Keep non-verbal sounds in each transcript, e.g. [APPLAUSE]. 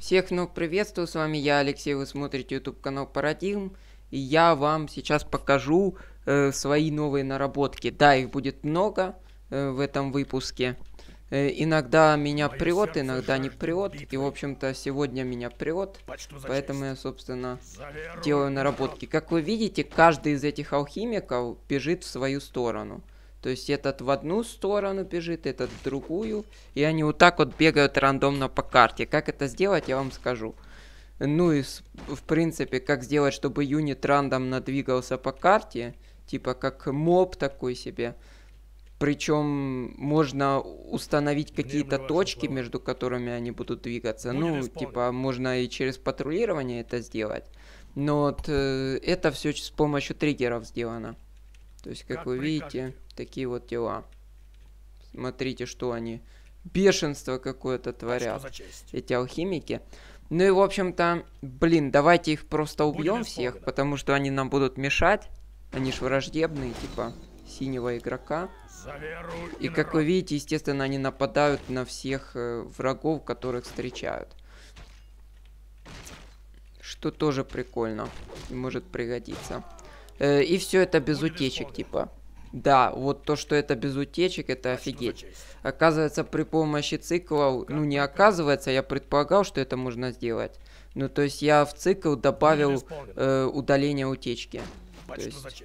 Всех ну приветствую, с вами я, Алексей, вы смотрите YouTube канал Парадигм, и я вам сейчас покажу э, свои новые наработки. Да, их будет много э, в этом выпуске. Э, иногда меня Мое прет, иногда не прет, и в общем-то сегодня меня прет, поэтому я, собственно, делаю наработки. Как вы видите, каждый из этих алхимиков бежит в свою сторону. То есть этот в одну сторону бежит, этот в другую. И они вот так вот бегают рандомно по карте. Как это сделать, я вам скажу. Ну и в принципе, как сделать, чтобы юнит рандомно двигался по карте. Типа как моб такой себе. Причем можно установить какие-то точки, слова. между которыми они будут двигаться. Будет ну, исполнен. типа, можно и через патрулирование это сделать. Но вот, э, это все с помощью триггеров сделано. То есть, как, как вы видите, такие вот дела. Смотрите, что они бешенство какое-то а творят. Эти алхимики. Ну и, в общем-то, блин, давайте их просто убьем всех, потому что они нам будут мешать. Они ж враждебные, типа, синего игрока. И, как вы видите, естественно, они нападают на всех э, врагов, которых встречают. Что тоже прикольно. Может пригодиться. Э, и все это без утечек, типа. Да, вот то, что это без утечек, это офигеть. Оказывается, при помощи цикла, ну не оказывается, я предполагал, что это можно сделать. Ну то есть я в цикл добавил э, удаление утечки. То есть,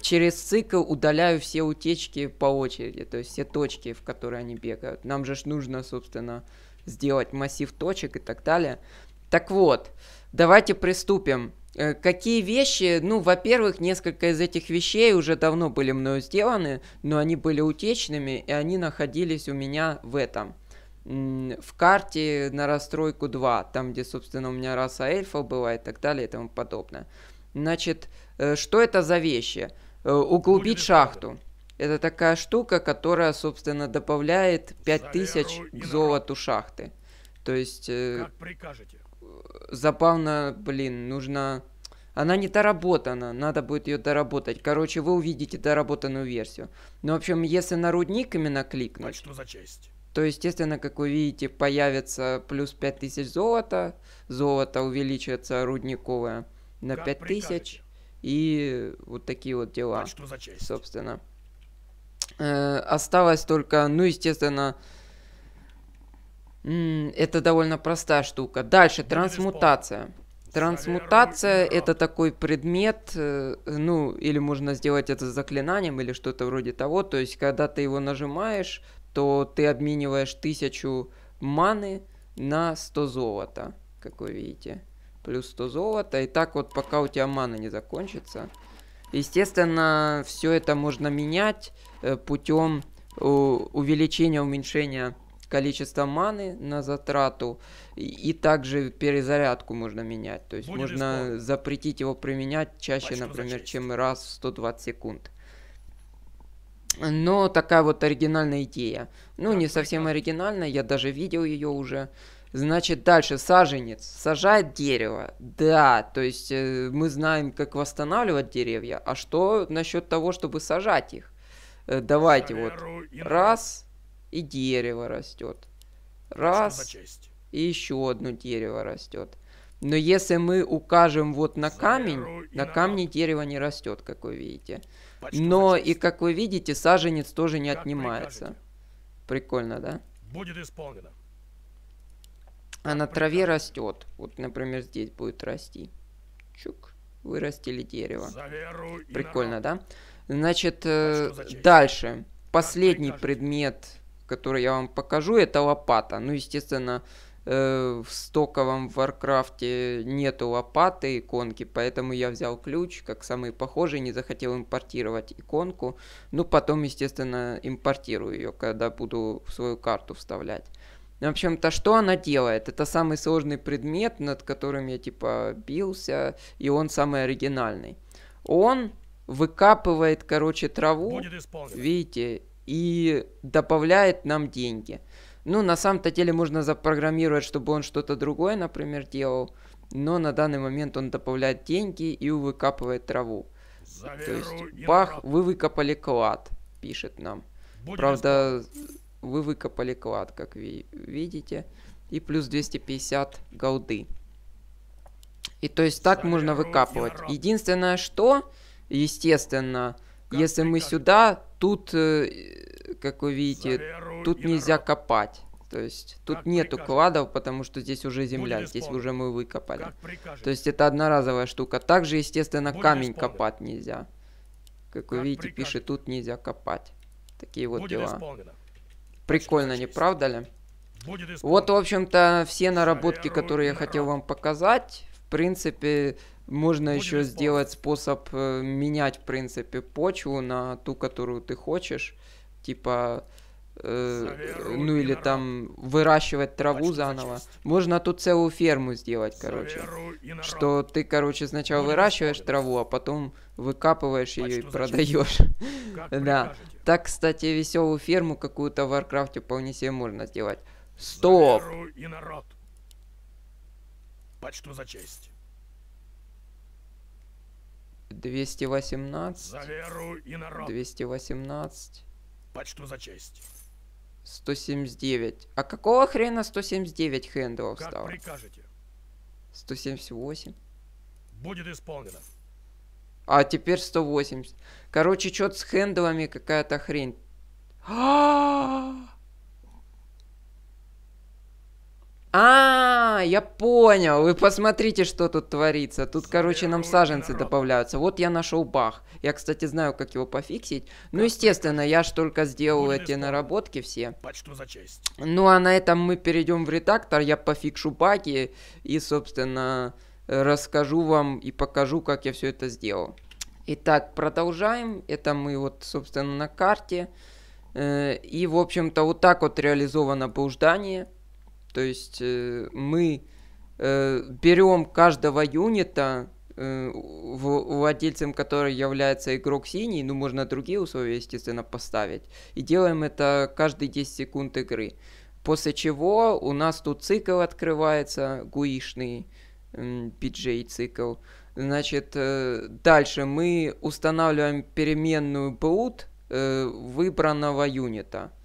через цикл удаляю все утечки по очереди, то есть все точки, в которые они бегают. Нам же ж нужно, собственно, сделать массив точек и так далее. Так вот, давайте приступим. Э, какие вещи? Ну, во-первых, несколько из этих вещей уже давно были мною сделаны, но они были утечными, и они находились у меня в этом. В карте на расстройку 2, там, где, собственно, у меня раса эльфа была и так далее и тому подобное. Значит, э, что это за вещи? Э, углубить шахту. Это такая штука, которая, собственно, добавляет 5000 к золоту шахты. То есть... Как прикажете? Забавно, блин, нужно она не доработана, надо будет ее доработать. Короче, вы увидите доработанную версию. Ну, в общем, если на рудник именно кликнуть... Почту за честь. То, естественно, как вы видите, появится плюс 5000 золота. Золото увеличится рудниковое на 5000. И вот такие вот дела. Почту за честь. Собственно. Э, осталось только, ну, естественно... Это довольно простая штука. Дальше, трансмутация. Трансмутация это такой предмет, э, ну, или можно сделать это заклинанием, или что-то вроде того. То есть, когда ты его нажимаешь, то ты обмениваешь тысячу маны на 100 золота, как вы видите. Плюс 100 золота, и так вот пока у тебя мана не закончится. Естественно, все это можно менять э, путем э, увеличения, уменьшения количество маны на затрату, и, и также перезарядку можно менять. То есть Будет можно рисковать. запретить его применять чаще, Пачку например, чем раз в 120 секунд. Но такая вот оригинальная идея. Ну, как не совсем оригинальная, я даже видел ее уже. Значит, дальше саженец. Сажает дерево. Да, то есть э, мы знаем, как восстанавливать деревья. А что насчет того, чтобы сажать их? Э, давайте Соляру вот. Раз, и дерево растет. Раз, и еще одно дерево растет. Но если мы укажем вот на камень, на камне дерево не растет, как вы видите. Но и, как вы видите, саженец тоже не отнимается. Прикольно, да? Будет исполнено. А на траве растет. Вот, например, здесь будет расти. Чук. Вырастили дерево. Прикольно, да? Значит, э, дальше. Последний предмет который я вам покажу, это лопата. Ну, естественно, э, в стоковом Варкрафте нету лопаты иконки, поэтому я взял ключ, как самый похожий, не захотел импортировать иконку. Ну, потом, естественно, импортирую ее, когда буду в свою карту вставлять. В общем-то, что она делает? Это самый сложный предмет, над которым я, типа, бился, и он самый оригинальный. Он выкапывает, короче, траву. Видите, и добавляет нам деньги. Ну, на самом-то деле можно запрограммировать, чтобы он что-то другое, например, делал, но на данный момент он добавляет деньги и выкапывает траву. Заверу То есть, бах, вы выкопали клад, пишет нам. Будет Правда, вы выкопали клад, как вы видите, и плюс 250 голды. И то есть так Заверу можно выкапывать. Единственное, что, естественно, если мы сюда тут, э, как вы видите, тут нельзя копать. То есть тут как нету прикажете. кладов, потому что здесь уже земля, Будет здесь уже мы выкопали. То есть это одноразовая штука. Также, естественно, Будет камень исполнен. копать нельзя. Как вы как видите, прикажете. пишет, тут нельзя копать. Такие вот Будет дела. Исполнено. Прикольно, Очень не честь. правда ли? Вот, в общем-то, все наработки, которые я хотел вам показать. В принципе, можно Будет еще сделать способ э, менять, в принципе, почву на ту, которую ты хочешь. Типа, э, ну или там выращивать траву Почти заново. Можно тут целую ферму сделать, короче. Что ты, короче, сначала Будем выращиваешь исполнен. траву, а потом выкапываешь ее и продаешь. [LAUGHS] да. Так, кстати, веселую ферму какую-то в Варкрафте вполне себе можно сделать. Стоп! За и народ. Почту за честь. 218. За веру и народ. 218. Почту за честь. 179. А какого хрена 179 хендлов как стало? прикажете. 178. Будет исполнено. А теперь 180. Короче, что-то с хендлами какая-то хрень. -а, -а, -а я понял. Вы посмотрите, что тут творится. Тут, короче, нам саженцы добавляются. Вот я нашел бах. Я, кстати, знаю, как его пофиксить. Ну, естественно, я ж только сделал эти наработки все. Почту за честь. Ну, а на этом мы перейдем в редактор. Я пофикшу баги и, собственно, расскажу вам и покажу, как я все это сделал. Итак, продолжаем. Это мы вот, собственно, на карте. Э, и, в общем-то, вот так вот реализовано блуждание. То есть э, мы э, берем каждого юнита, э, владельцем которого является игрок синий, ну можно другие условия, естественно, поставить, и делаем это каждые 10 секунд игры. После чего у нас тут цикл открывается, гуишный, биджей цикл. Значит, дальше мы устанавливаем переменную boot выбранного юнита –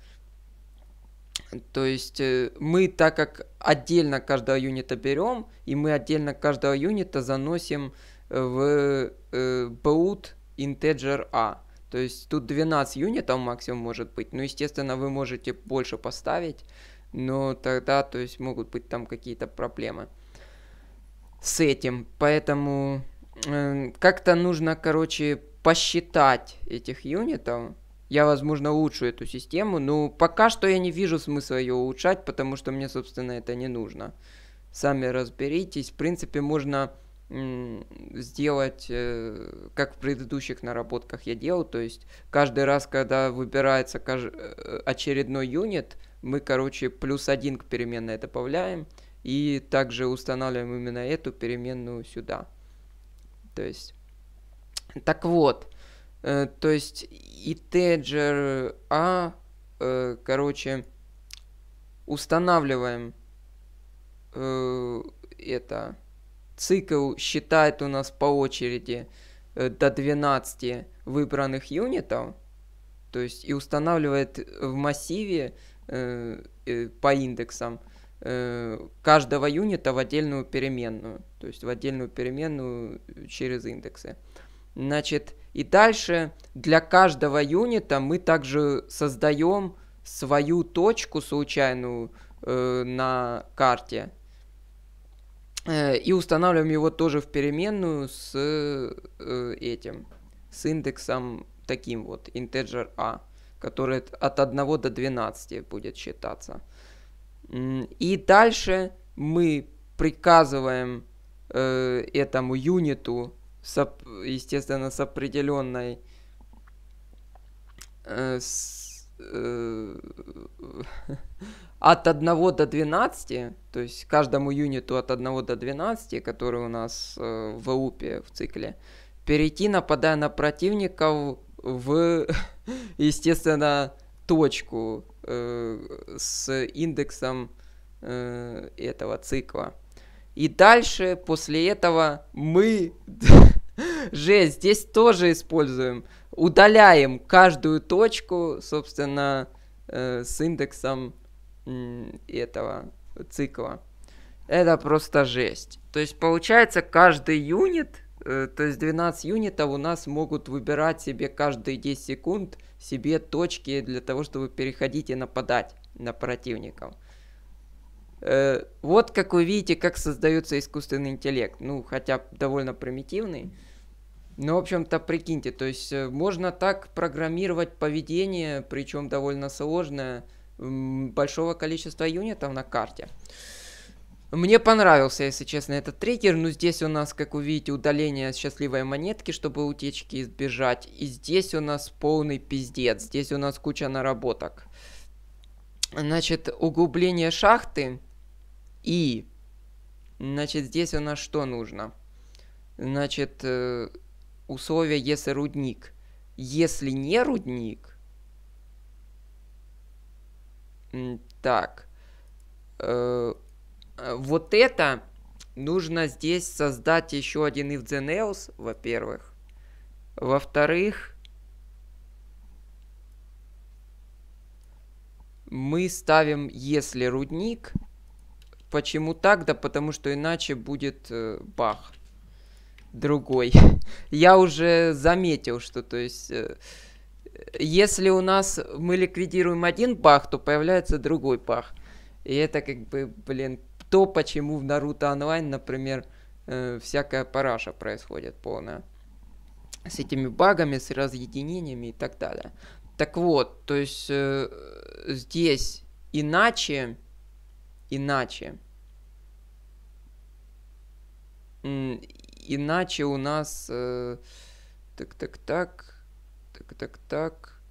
то есть э, мы, так как отдельно каждого юнита берем, и мы отдельно каждого юнита заносим э, в э, boot integer a. А. То есть тут 12 юнитов максимум может быть. но естественно, вы можете больше поставить, но тогда, то есть, могут быть там какие-то проблемы с этим. Поэтому э, как-то нужно, короче, посчитать этих юнитов я, возможно, улучшу эту систему. Но пока что я не вижу смысла ее улучшать, потому что мне, собственно, это не нужно. Сами разберитесь. В принципе, можно сделать, э, как в предыдущих наработках я делал, то есть каждый раз, когда выбирается э, очередной юнит, мы, короче, плюс один к переменной добавляем и также устанавливаем именно эту переменную сюда. То есть, так вот, Э, то есть integer a, а, э, короче, устанавливаем э, это цикл считает у нас по очереди до 12 выбранных юнитов, то есть и устанавливает в массиве э, по индексам э, каждого юнита в отдельную переменную, то есть в отдельную переменную через индексы. Значит, и дальше для каждого юнита мы также создаем свою точку случайную э, на карте э, и устанавливаем его тоже в переменную с э, этим, с индексом таким вот, integer a, который от 1 до 12 будет считаться. И дальше мы приказываем э, этому юниту с, естественно, с определенной э, с, э, от 1 до 12, то есть каждому юниту от 1 до 12, который у нас э, в УПе в цикле, перейти, нападая на противников в, естественно, точку э, с индексом э, этого цикла. И дальше, после этого, мы Жесть, здесь тоже используем. Удаляем каждую точку, собственно, э, с индексом этого цикла. Это просто жесть. То есть получается каждый юнит, э, то есть 12 юнитов у нас могут выбирать себе каждые 10 секунд себе точки для того, чтобы переходить и нападать на противников. Э, вот как вы видите, как создается искусственный интеллект. Ну, хотя довольно примитивный. Ну, в общем-то, прикиньте, то есть э, можно так программировать поведение, причем довольно сложное, большого количества юнитов на карте. Мне понравился, если честно, этот триггер, но ну, здесь у нас, как вы видите, удаление счастливой монетки, чтобы утечки избежать. И здесь у нас полный пиздец, здесь у нас куча наработок. Значит, углубление шахты и... Значит, здесь у нас что нужно? Значит, э, условие, если рудник. Если не рудник... Так. Э, вот это нужно здесь создать еще один if then else, во-первых. Во-вторых, мы ставим если рудник. Почему так? Да потому что иначе будет э, бах другой. [LAUGHS] Я уже заметил, что, то есть, э, если у нас мы ликвидируем один пах, то появляется другой пах. И это как бы, блин, то, почему в Наруто Онлайн, например, э, всякая параша происходит полная. С этими багами, с разъединениями и так далее. Так вот, то есть э, здесь иначе, иначе, Иначе у нас... Э, так, так, так. Так, так, так.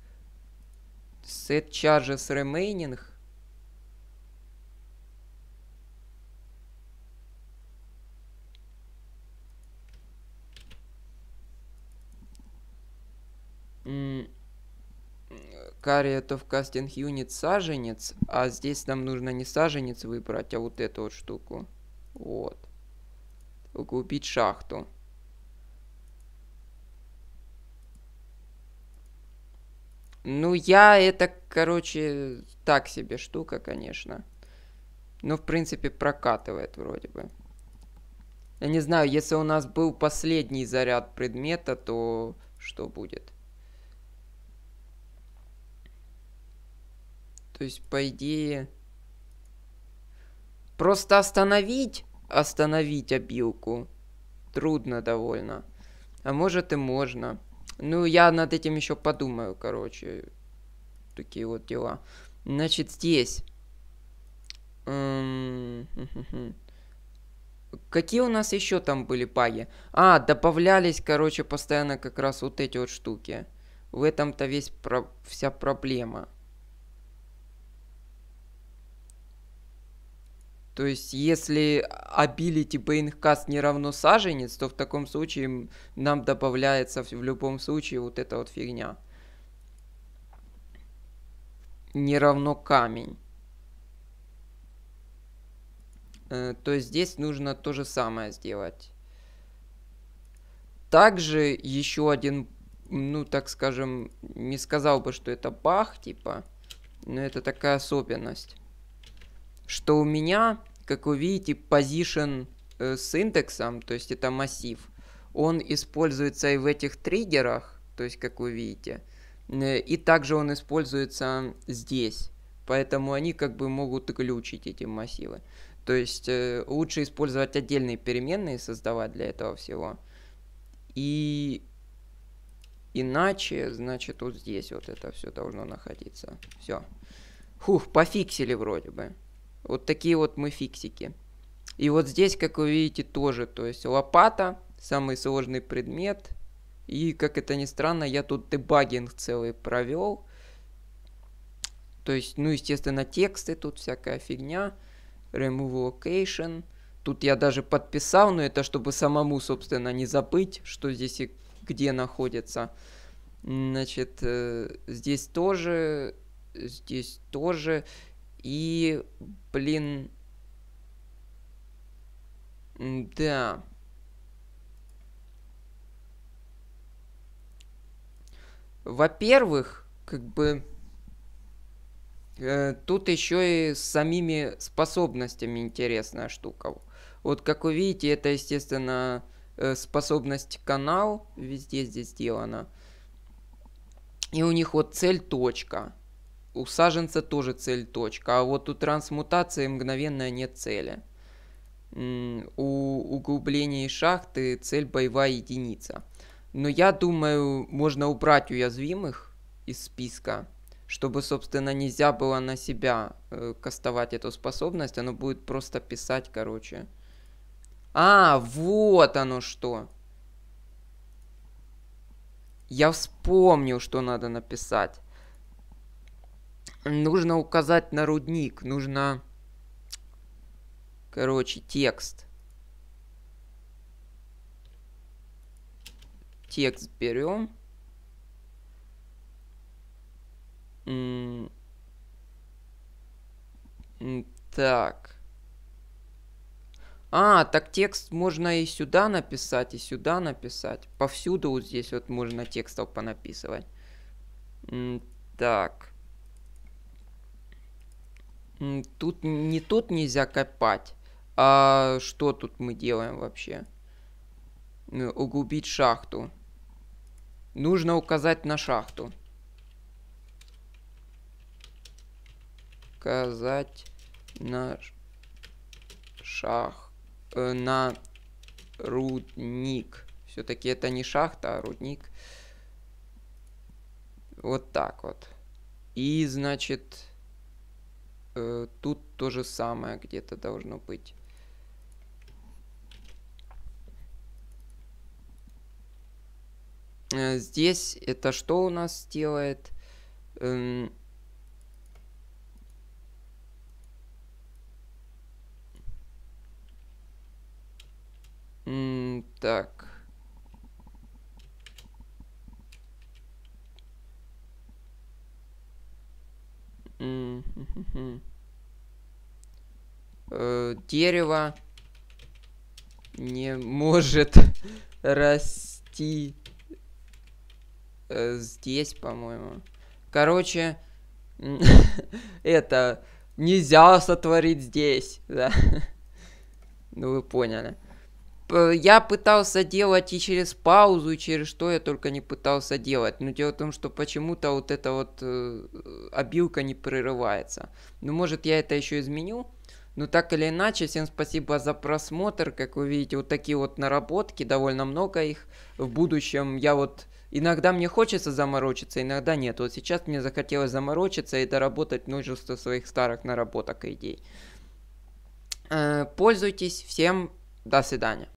Set charges remaining. Carry of casting unit саженец, а здесь нам нужно не саженец выбрать, а вот эту вот штуку. Вот купить шахту. Ну, я это, короче, так себе штука, конечно. Но, ну, в принципе, прокатывает вроде бы. Я не знаю, если у нас был последний заряд предмета, то что будет? То есть, по идее... Просто остановить остановить обилку. Трудно довольно. А может и можно. Ну, я над этим еще подумаю, короче. Такие вот дела. Значит, здесь. Эм, [LAUGHS] какие у нас еще там были баги? А, добавлялись, короче, постоянно как раз вот эти вот штуки. В этом-то весь про... вся проблема. То есть, если ability Baincast типа не равно саженец, то в таком случае нам добавляется в любом случае вот эта вот фигня. Не равно камень. Э, то есть здесь нужно то же самое сделать. Также еще один, ну так скажем, не сказал бы, что это бах, типа, но это такая особенность что у меня, как вы видите, position э, с индексом, то есть это массив, он используется и в этих триггерах, то есть как вы видите, э, и также он используется здесь. Поэтому они как бы могут глючить эти массивы. То есть э, лучше использовать отдельные переменные, создавать для этого всего. И иначе, значит, вот здесь вот это все должно находиться. Все. Фух, пофиксили вроде бы. Вот такие вот мы фиксики. И вот здесь, как вы видите, тоже, то есть лопата, самый сложный предмет. И, как это ни странно, я тут дебагинг целый провел. То есть, ну, естественно, тексты, тут всякая фигня. Remove location. Тут я даже подписал, но это чтобы самому, собственно, не забыть, что здесь и где находится. Значит, э, здесь тоже, здесь тоже. И, блин... Да. Во-первых, как бы... Э, тут еще и с самими способностями интересная штука. Вот как вы видите, это, естественно, э, способность канал. Везде здесь сделано. И у них вот цель точка у саженца тоже цель точка, а вот у трансмутации мгновенная нет цели. У углубления шахты цель боевая единица. Но я думаю, можно убрать уязвимых из списка, чтобы, собственно, нельзя было на себя э, кастовать эту способность. Оно будет просто писать, короче. А, вот оно что. Я вспомнил, что надо написать нужно указать на рудник, нужно, короче, текст. Текст берем. Так. А, так текст можно и сюда написать, и сюда написать. Повсюду вот здесь вот можно текстов понаписывать. Так. Тут не тут нельзя копать. А что тут мы делаем вообще? Э, углубить шахту. Нужно указать на шахту. Указать на шах... Э, на рудник. Все-таки это не шахта, а рудник. Вот так вот. И, значит э, тут то же самое где-то должно быть. Э, здесь это что у нас делает? Эм... Так. Э, дерево не может [LAUGHS] расти э, здесь, по-моему. Короче, [LAUGHS] это нельзя сотворить здесь, [LAUGHS] да. Ну вы поняли. Э, я пытался делать и через паузу, и через что я только не пытался делать. Но дело в том, что почему-то вот эта вот э, обилка не прерывается. Ну, может, я это еще изменю. Но так или иначе, всем спасибо за просмотр. Как вы видите, вот такие вот наработки, довольно много их. В будущем я вот... Иногда мне хочется заморочиться, иногда нет. Вот сейчас мне захотелось заморочиться и доработать множество своих старых наработок и идей. Э, пользуйтесь, всем до свидания.